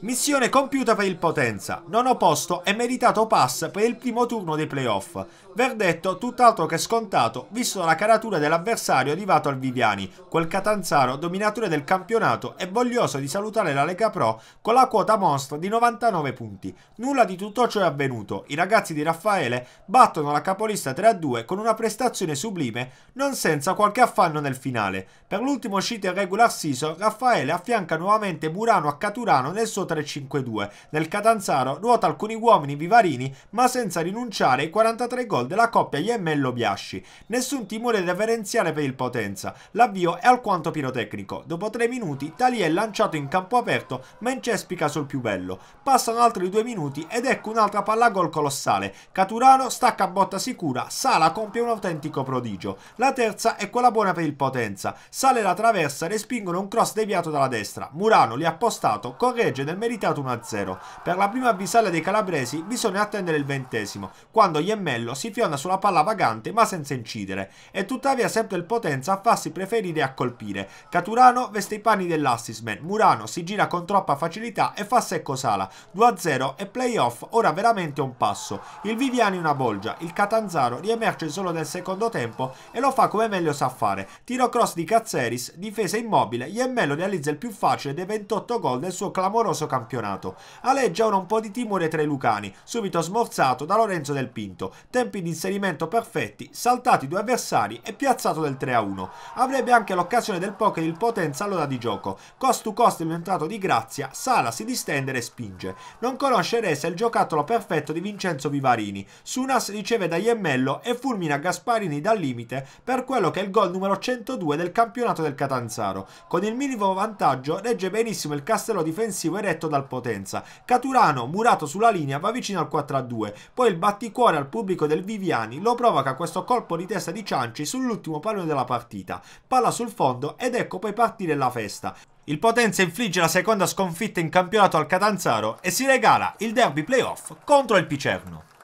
Missione compiuta per il Potenza, nono posto e meritato pass per il primo turno dei playoff. Verdetto tutt'altro che scontato, visto la caratura dell'avversario arrivato al Viviani, quel catanzaro dominatore del campionato e voglioso di salutare la Lega Pro con la quota mostra di 99 punti. Nulla di tutto ciò è avvenuto, i ragazzi di Raffaele battono la capolista 3-2 con una prestazione sublime, non senza qualche affanno nel finale. Per l'ultimo uscito in regular season, Raffaele affianca nuovamente Murano a Caturano Milano nel suo 3-5-2. Nel Catanzaro ruota alcuni uomini vivarini ma senza rinunciare ai 43 gol della coppia Iemmello-Biasci. Nessun timore reverenziale per il Potenza. L'avvio è alquanto pirotecnico. Dopo 3 minuti Tali è lanciato in campo aperto ma incespica sul più bello. Passano altri 2 minuti ed ecco un'altra palla gol colossale. Caturano stacca a botta sicura, Sala compie un autentico prodigio. La terza è quella buona per il Potenza. Sale la traversa, respingono un cross deviato dalla destra. Murano li ha appostato con regge del meritato 1-0. Per la prima avvisaglia dei calabresi bisogna attendere il ventesimo, quando Iemmello si fiona sulla palla vagante ma senza incidere. E tuttavia sempre il Potenza a farsi preferire a colpire. Caturano veste i panni dell'assisman, Murano si gira con troppa facilità e fa secco sala. 2-0 e playoff ora veramente un passo. Il Viviani una bolgia, il Catanzaro riemerge solo nel secondo tempo e lo fa come meglio sa fare. Tiro cross di Cazzeris, difesa immobile, Iemmello realizza il più facile dei 28 gol del suo classico clamoroso campionato. Aleggia ora un po' di timore tra i lucani, subito smorzato da Lorenzo Del Pinto. Tempi di inserimento perfetti, saltati due avversari e piazzato del 3-1. Avrebbe anche l'occasione del poker il Potenza all'ora di gioco. Cost to cost entrato di grazia, Sala si distende e spinge. Non conosce resa il giocattolo perfetto di Vincenzo Vivarini. Sunas riceve da Iemmello e fulmina Gasparini dal limite per quello che è il gol numero 102 del campionato del Catanzaro. Con il minimo vantaggio regge benissimo il castello difensivo difensivo eretto dal Potenza. Caturano, murato sulla linea, va vicino al 4 a 2. Poi il batticuore al pubblico del Viviani lo provoca questo colpo di testa di Cianci sull'ultimo pallone della partita. Palla sul fondo ed ecco poi partire la festa. Il Potenza infligge la seconda sconfitta in campionato al Catanzaro e si regala il derby playoff contro il Picerno.